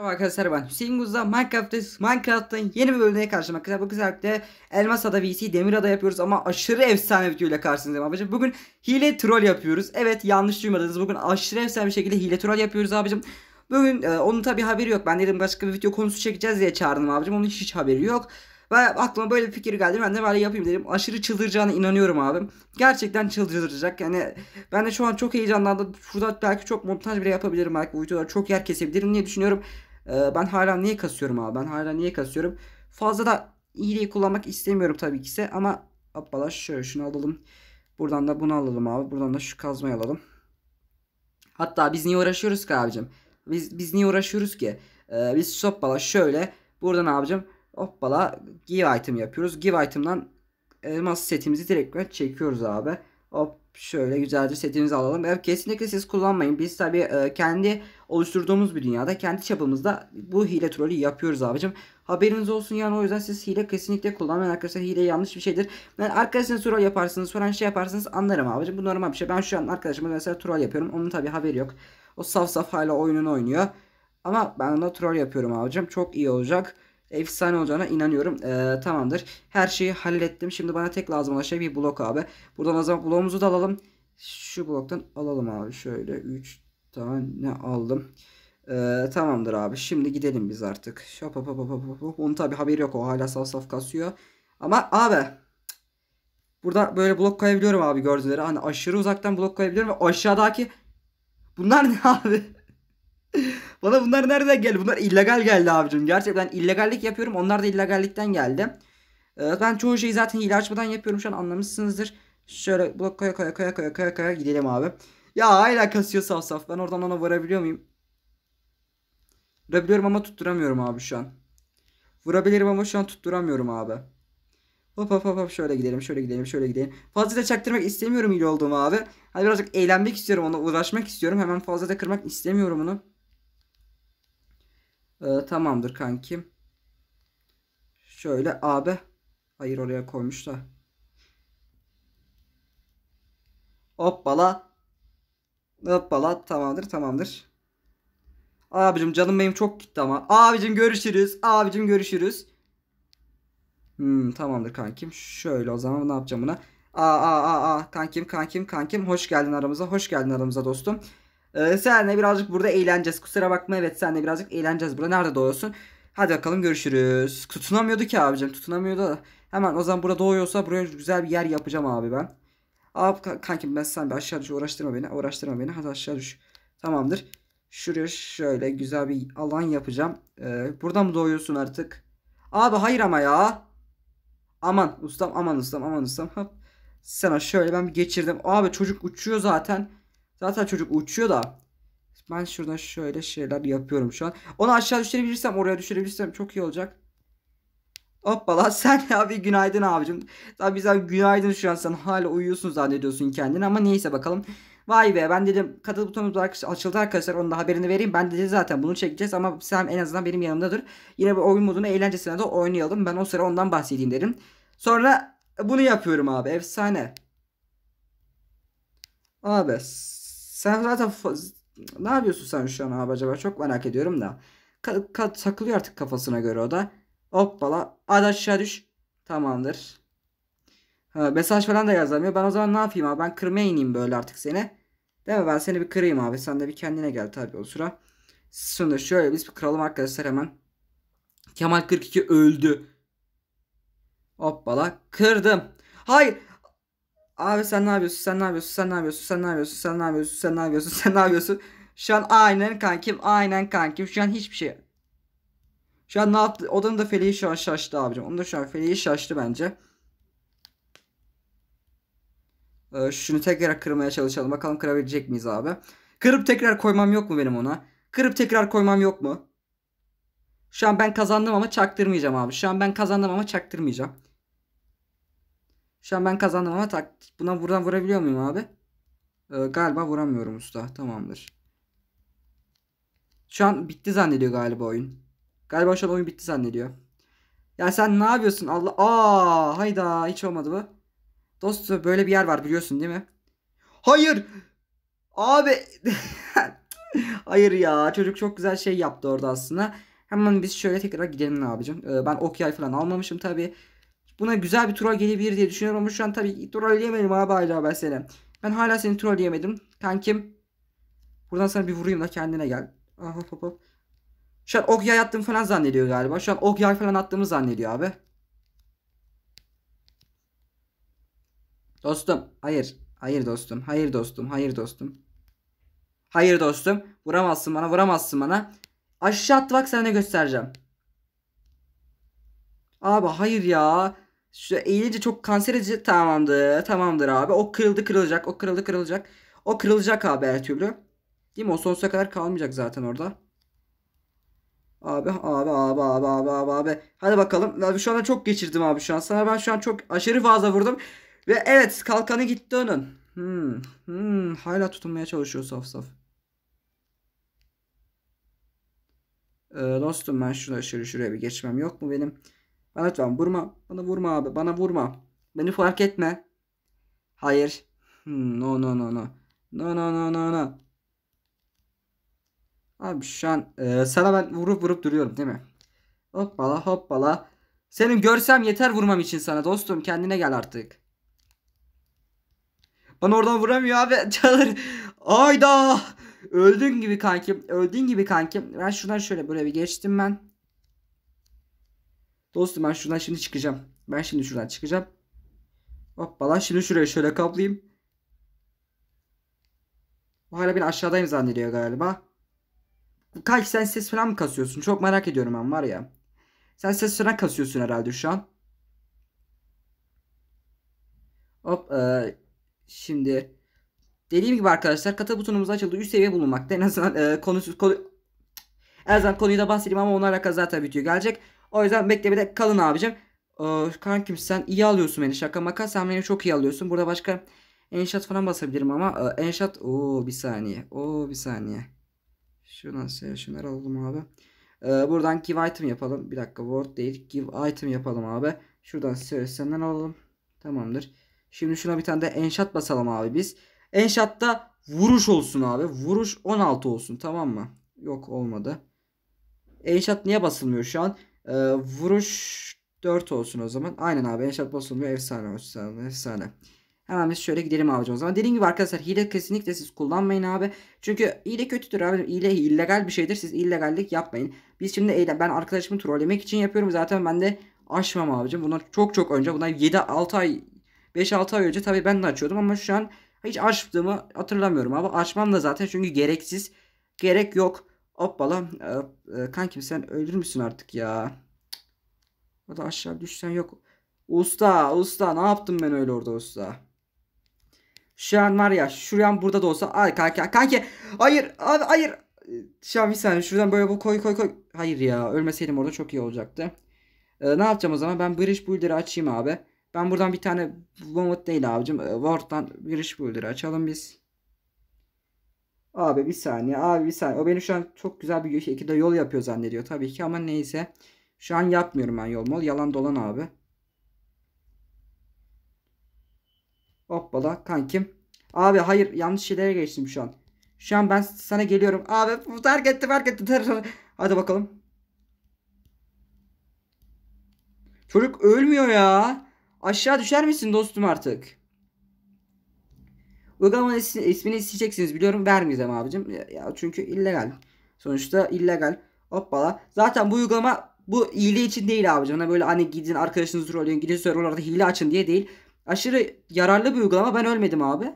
Merhaba arkadaşlar ben Hüseyin Guzda Minecraft'tayız. Minecraft'ın yeni bir bölümüne karşıma arkadaşlar. Bu güzellikle Elmas Ada VC Demir Ada yapıyoruz ama aşırı efsane video ile karşınızdayım abicim. Bugün hile troll yapıyoruz. Evet yanlış duymadınız. Bugün aşırı efsane bir şekilde hile troll yapıyoruz abicim. Bugün e, onun tabi haberi yok. Ben dedim başka bir video konusu çekeceğiz diye çağırdım abicim. Onun hiç haberi yok. Ve aklıma böyle bir fikir geldi. Ben de böyle yapayım dedim. Aşırı çıldıracağına inanıyorum abim. Gerçekten çıldıracak. Yani ben de şu an çok heyecanlandım. Şurada belki çok montaj bile yapabilirim. Belki bu videolar çok yer kesebilirim diye düşünüyorum. Ee, ben hala niye kasıyorum abi? Ben hala niye kasıyorum? Fazla da iyiliği kullanmak istemiyorum tabii ki de ama hoppala şöyle şunu alalım. Buradan da bunu alalım abi. Buradan da şu kazmayı alalım. Hatta biz niye uğraşıyoruz ki abicim? Biz, biz niye uğraşıyoruz ki? Ee, biz hoppala şöyle buradan abicim hoppala give item yapıyoruz. Give item'dan elmas setimizi direkt çekiyoruz abi. Hop şöyle güzelce setimizi alalım. Evet kesinlikle siz kullanmayın. Biz tabii e, kendi oluşturduğumuz bir dünyada kendi çapımızda bu hile trolü yapıyoruz abicim. Haberiniz olsun yani o yüzden siz hile kesinlikle kullanmayın arkadaşlar. Hile yanlış bir şeydir. Yani arkadaşınız troll yaparsınız soran şey yaparsınız anlarım abicim. Bu normal bir şey. Ben şu an arkadaşıma mesela troll yapıyorum. Onun tabii haberi yok. O saf saf hala oyununu oynuyor. Ama ben ona troll yapıyorum abicim. Çok iyi olacak efsane olacağına inanıyorum. Ee, tamamdır. Her şeyi hallettim. Şimdi bana tek lazım olan şey bir blok abi. Buradan o zaman bloğumuzu da alalım. Şu bloktan alalım abi. Şöyle 3 tane aldım. Ee, tamamdır abi. Şimdi gidelim biz artık. Hop hop hop hop hop. Onun tabi haberi yok. O hala saf saf kasıyor. Ama abi. Burada böyle blok koyabiliyorum abi gördüğünüz Hani aşırı uzaktan blok koyabiliyorum. Ve aşağıdaki bunlar ne abi? Bana bunlar nereden geldi? Bunlar illegal geldi abicim. Gerçekten illegallik yapıyorum. Onlar da illegallikten geldi. Ee, ben çoğu şeyi zaten hile açmadan yapıyorum. Şu an anlamışsınızdır. Şöyle blok koya koya koya koya koya koya gidelim abi. Ya hala kasıyor saf saf. Ben oradan ona varabiliyor muyum? Vurabiliyorum ama tutturamıyorum abi şu an. Vurabilirim ama şu an tutturamıyorum abi. Hop hop hop hop şöyle gidelim şöyle gidelim şöyle gidelim. Fazla da çaktırmak istemiyorum iyi olduğumu abi. Hani birazcık eğlenmek istiyorum ona uğraşmak istiyorum. Hemen fazla da kırmak istemiyorum onu. Ee, tamamdır kankim. Şöyle AB. Hayır oraya koymuş da. Hoppala. Hoppala tamamdır tamamdır. Abicim canım benim çok gitti ama. Abicim görüşürüz. Abicim görüşürüz. Hmm, tamamdır kankim. Şöyle o zaman ne yapacağım buna? aa aa aa kankim kankim kankim hoş geldin aramıza. Hoş geldin aramıza dostum. Ee, senle birazcık burada eğleneceğiz. Kusura bakma evet senle birazcık eğleneceğiz. Burada nerede doğuyorsun? Hadi bakalım görüşürüz. Tutunamıyordu ki abicim tutunamıyordu da. Hemen o zaman burada doğuyorsa buraya güzel bir yer yapacağım abi ben. Abi kankim ben sen bir aşağı düş uğraştırma beni. Uğraştırma beni hadi aşağı düş. Tamamdır. Şuraya şöyle güzel bir alan yapacağım. Ee, burada mı doğuyorsun artık? Abi hayır ama ya. Aman ustam aman ustam aman ustam. Hop. Sana şöyle ben bir geçirdim. Abi çocuk uçuyor zaten. Zaten çocuk uçuyor da. Ben şuradan şöyle şeyler yapıyorum şu an. Onu aşağı düşürebilirsem oraya düşürebilirsem çok iyi olacak. Hoppala sen abi günaydın abicim. Tabi bizden günaydın şu an sen hala uyuyorsun zannediyorsun kendini ama neyse bakalım. Vay be ben dedim katıl butonumuz açıldı arkadaşlar onun da haberini vereyim. Ben dedi zaten bunu çekeceğiz ama sen en azından benim yanımdadır. Yine bir oyun modunu eğlencesine de oynayalım. Ben o sıra ondan bahsedeyim derim. Sonra bunu yapıyorum abi efsane. Abi sen zaten ne yapıyorsun sen şu an abi acaba? Çok merak ediyorum da. Ka ka takılıyor artık kafasına göre o da. Hoppala. Hadi aşağı düş. Tamamdır. Ha, mesaj falan da yazamıyor. Ben o zaman ne yapayım abi? Ben kırmaya ineyim böyle artık seni. Değil mi? Ben seni bir kırayım abi. Sen de bir kendine gel tabi o sıra. Sonra şöyle biz bir kıralım arkadaşlar hemen. Kemal 42 öldü. Hoppala. Kırdım. Hayır. Abi sen ne yapıyorsun? Sen ne yapıyorsun? Sen ne yapıyorsun? Sen ne yapıyorsun? Sen ne yapıyorsun? Sen ne yapıyorsun? Sen ne yapıyorsun? Şu an aynen kankim, aynen kankim. Şu an hiçbir şey. Şu an ne yaptı? Odanın da feleği şu an şaştı abicim. Onun da şu an feleği şaştı bence. Ee, şunu tekrar kırmaya çalışalım. Bakalım kırabilecek miyiz abi? Kırıp tekrar koymam yok mu benim ona? Kırıp tekrar koymam yok mu? Şu an ben kazandım ama çaktırmayacağım abi. Şu an ben kazandım ama çaktırmayacağım. Şu an ben kazandım ama taktik. Buna buradan vurabiliyor muyum abi? Ee, galiba vuramıyorum usta. Tamamdır. Şu an bitti zannediyor galiba oyun. Galiba şu an oyun bitti zannediyor. Ya sen ne yapıyorsun Allah? Aa, hayda hiç olmadı bu. Dostu böyle bir yer var biliyorsun değil mi? Hayır. Abi. Hayır ya çocuk çok güzel şey yaptı orada aslında. Hemen biz şöyle tekrar gidelim ne abicim. Ee, ben ok yay falan almamışım tabii. Buna güzel bir troll gelebilir diye düşünüyorum ama şu an tabii trolleyemedim abi hala ben seni. Ben hala seni trolleyemedim. Kankim. Buradan sana bir vurayım da kendine gel. Aha, hop hop Şu an ok yay attığımı falan zannediyor galiba. Şu an ok yay falan attığımı zannediyor abi. Dostum hayır. Hayır dostum. Hayır dostum. Hayır dostum. Hayır dostum. Vuramazsın bana. Vuramazsın bana. Aşağı attı bak sana göstereceğim. Abi hayır ya. Şu eğilince çok kanser edici. Tamamdır. Tamamdır abi. O kırıldı kırılacak. O kırıldı kırılacak. O kırılacak abi her türlü. Değil mi? O sonsuza kadar kalmayacak zaten orada. Abi abi abi abi abi abi abi. Hadi bakalım. Abi şu anda çok geçirdim abi şu an. Sana ben şu an çok aşırı fazla vurdum. Ve evet kalkanı gitti onun. Hmm. Hmm. Hala tutunmaya çalışıyor saf saf. Ee, dostum ben şuraya, şuraya bir geçmem yok mu benim? Bana lütfen vurma. Bana vurma abi. Bana vurma. Beni fark etme. Hayır. Hmm, no no no no. No no no no no. Abi şu an e, sana ben vurup vurup duruyorum değil mi? Hoppala hoppala. Senin görsem yeter vurmam için sana dostum. Kendine gel artık. Bana oradan vuramıyor abi. Çalır. Ayda. Öldün gibi kankim. Öldün gibi kankim. Ben şuradan şöyle böyle bir geçtim ben. Dostum ben şuradan şimdi çıkacağım. Ben şimdi şuradan çıkacağım. Hoppala şimdi şuraya şöyle kaplayayım. Bu hala beni aşağıdayım zannediyor galiba. Kalk sen ses falan mı kasıyorsun? Çok merak ediyorum ben var ya. Sen ses falan kasıyorsun herhalde şu an. Hop e, şimdi dediğim gibi arkadaşlar kata butonumuz açıldı. Üst seviye bulunmakta. En azından e, konusu konu, en azından konuyu da bahsedeyim ama onlarla alakalı zaten video gelecek. O yüzden bekle bir de kalın abicim. Ee, kankim sen iyi alıyorsun beni şaka maka. Sen beni çok iyi alıyorsun. Burada başka enşat falan basabilirim ama. Ee, enşat. Oo bir saniye. Oo bir saniye. Şuradan şöyle şunları alalım abi. Ee, buradan give item yapalım. Bir dakika word değil. Give item yapalım abi. Şuradan senden alalım. Tamamdır. Şimdi şuna bir tane de enşat basalım abi biz. Enşatta vuruş olsun abi. Vuruş 16 olsun tamam mı? Yok olmadı. Enşat niye basılmıyor şu an? Ee, vuruş 4 olsun o zaman. Aynen abi. Enşat basılmıyor. Efsane olsun. Efsane. Hemen biz şöyle gidelim abicim o zaman. Dediğim gibi arkadaşlar hile kesinlikle siz kullanmayın abi. Çünkü hile kötüdür abi. Hile illegal bir şeydir. Siz illegallik yapmayın. Biz şimdi eyle ben arkadaşımı trollemek için yapıyorum. Zaten ben de açmam abicim. Bundan çok çok önce. Bundan 7-6 ay 5-6 ay önce tabii ben de açıyordum ama şu an hiç açtığımı hatırlamıyorum abi. Açmam da zaten çünkü gereksiz. Gerek yok. Hoppala. E, e, kankim sen öldür müsün artık ya? O da aşağı düşsen yok. Usta usta ne yaptım ben öyle orada usta. Şu an var ya şuradan burada da olsa. Ay kanki kanki. Hayır abi hayır. Şu an bir saniye şuradan böyle bu koy koy koy. Hayır ya ölmeseydim orada çok iyi olacaktı. Ee, ne yapacağım o zaman ben British Builder'ı açayım abi. Ben buradan bir tane Vomit değil abicim. E, Word'dan British Builder'ı açalım biz. Abi bir saniye abi bir saniye. O beni şu an çok güzel bir şekilde yol yapıyor zannediyor tabii ki ama neyse. Şu an yapmıyorum ben yol mol. Yalan dolan abi. Hoppala kankim. Abi hayır yanlış şeylere geçtim şu an. Şu an ben sana geliyorum. Abi fark etti fark etti. Hadi bakalım. Çocuk ölmüyor ya. Aşağı düşer misin dostum artık? Uygulama'nın is- ismini isteyeceksiniz biliyorum. Vermeyeceğim abicim. Ya, ya çünkü illegal. Sonuçta illegal. Hoppala. Zaten bu uygulama bu iyiliği için değil abicim. Hani böyle hani gidin arkadaşınızı rolleyin. Gidin serverlarda hile açın diye değil. Aşırı yararlı bir uygulama. Ben ölmedim abi.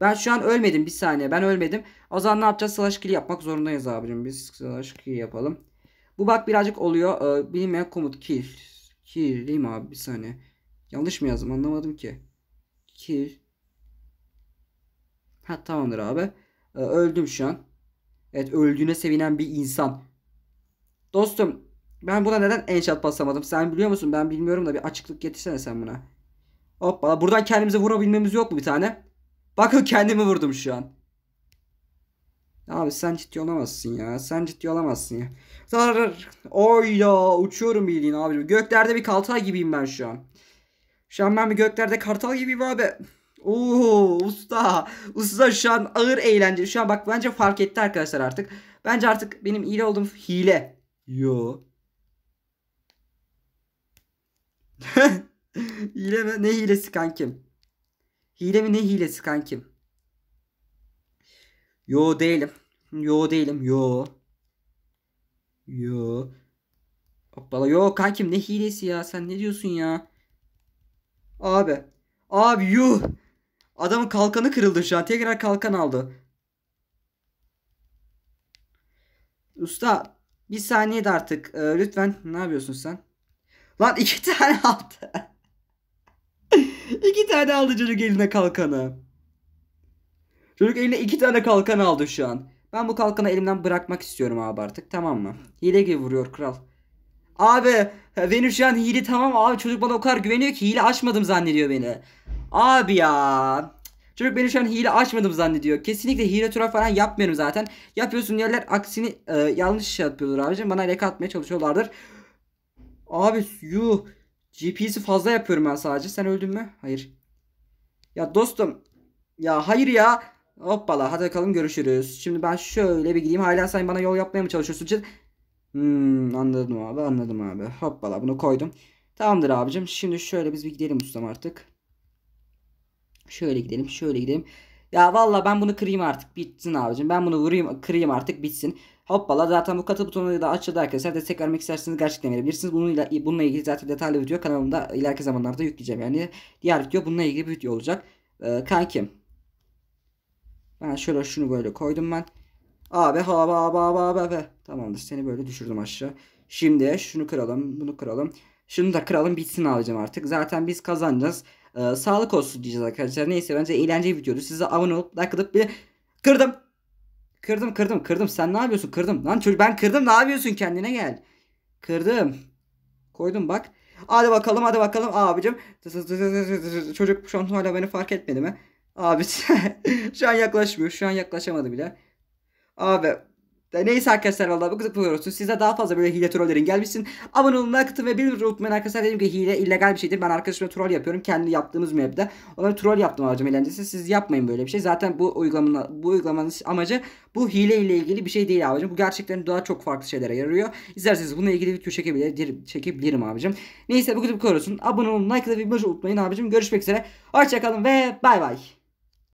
Ben şu an ölmedim. Bir saniye. Ben ölmedim. O zaman ne yapacağız? Slash kill yapmak zorundayız abicim. Biz slash kill yapalım. Bu bak birazcık oluyor. Ee, bilmeyen komut kill. Kill değil mi abi? Bir saniye. Yanlış mı yazdım? Anlamadım ki. Kill. Ha tamamdır abi. Ee, öldüm şu an. Evet öldüğüne sevinen bir insan. Dostum ben buna neden enşat paslamadım? Sen biliyor musun? Ben bilmiyorum da bir açıklık getirsene sen buna. Hoppa buradan kendimize vurabilmemiz yok mu bir tane? Bakın kendimi vurdum şu an. Abi sen ciddi olamazsın ya. Sen ciddi olamazsın ya. Zarar. Oy ya uçuyorum bildiğin abi. Göklerde bir kartal gibiyim ben şu an. Şu an ben bir göklerde kartal gibiyim abi. Oo usta. Usta şu an ağır eğlence. Şu an bak bence fark etti arkadaşlar artık. Bence artık benim hile olduğum hile. Yo. hile mi? Ne hilesi kankim? Hile mi ne hilesi kankim? Yo değilim. Yo değilim. Yo. Yo. Hoppala. Yo kankim ne hilesi ya? Sen ne diyorsun ya? Abi. Abi yuh. Adamın kalkanı kırıldı şu an. Tekrar kalkan aldı. Usta bir saniye de artık. Ee, lütfen ne yapıyorsun sen? Lan iki tane aldı. iki tane aldı çocuk eline kalkanı. Çocuk eline iki tane kalkan aldı şu an. Ben bu kalkanı elimden bırakmak istiyorum abi artık tamam mı? Hile gibi vuruyor kral. Abi benim şu an hile tamam abi çocuk bana o kadar güveniyor ki hile açmadım zannediyor beni. Abi ya. Çocuk beni şu an hile açmadım zannediyor. Kesinlikle hile tura falan yapmıyorum zaten. Yapıyorsun yerler aksini e, yanlış şey yapıyorlar abicim. Bana leke atmaya çalışıyorlardır. Abi yuh. GPS'i fazla yapıyorum ben sadece. Sen öldün mü? Hayır. Ya dostum. Ya hayır ya. Hoppala hadi bakalım görüşürüz. Şimdi ben şöyle bir gideyim. Hala sen bana yol yapmaya mı çalışıyorsun? Hmm, anladım abi anladım abi. Hoppala bunu koydum. Tamamdır abicim. Şimdi şöyle biz bir gidelim ustam artık. Şöyle gidelim şöyle gidelim. Ya valla ben bunu kırayım artık bitsin abicim. Ben bunu vurayım kırayım artık bitsin. Hoppala zaten bu katı butonu da açıldı arkadaşlar. Destek vermek isterseniz gerçekten verebilirsiniz. Bununla, bununla ilgili zaten detaylı video kanalımda ileriki zamanlarda yükleyeceğim. Yani diğer video bununla ilgili bir video olacak. Ee, kankim. Ben şöyle şunu böyle koydum ben. Abi ha ba ba ba ba be. Tamamdır seni böyle düşürdüm aşağı. Şimdi şunu kıralım bunu kıralım. Şunu da kıralım bitsin abicim artık. Zaten biz kazanacağız. Ee, sağlık olsun diyeceğiz arkadaşlar. Neyse bence eğlenceli videoydu. Size abone olup like atıp bir kırdım. Kırdım kırdım kırdım. Sen ne yapıyorsun kırdım. Lan çocuk ben kırdım ne yapıyorsun kendine gel. Kırdım. Koydum bak. Hadi bakalım hadi bakalım abicim. Çocuk şu an hala beni fark etmedi mi? Abi şu an yaklaşmıyor. Şu an yaklaşamadı bile. Abi Neyse arkadaşlar valla bu kızı buluyorsunuz. Size daha fazla böyle hile trollerin gelmişsin. Abone olun, akıtın ve bildirim unutmayın arkadaşlar. Dedim ki hile illegal bir şeydir. Ben arkadaşıma troll yapıyorum. Kendi yaptığımız map'te. Onları troll yaptım harcam eğlencesi. Siz yapmayın böyle bir şey. Zaten bu uygulamanın, bu uygulamanın amacı bu hile ile ilgili bir şey değil abicim. Bu gerçekten daha çok farklı şeylere yarıyor. İsterseniz bununla ilgili video çekebilirim, çekebilirim abicim. Neyse bu kadar korusun. Abone olun, like'la ve bildirim unutmayın abicim. Görüşmek üzere. Hoşçakalın ve bay bay.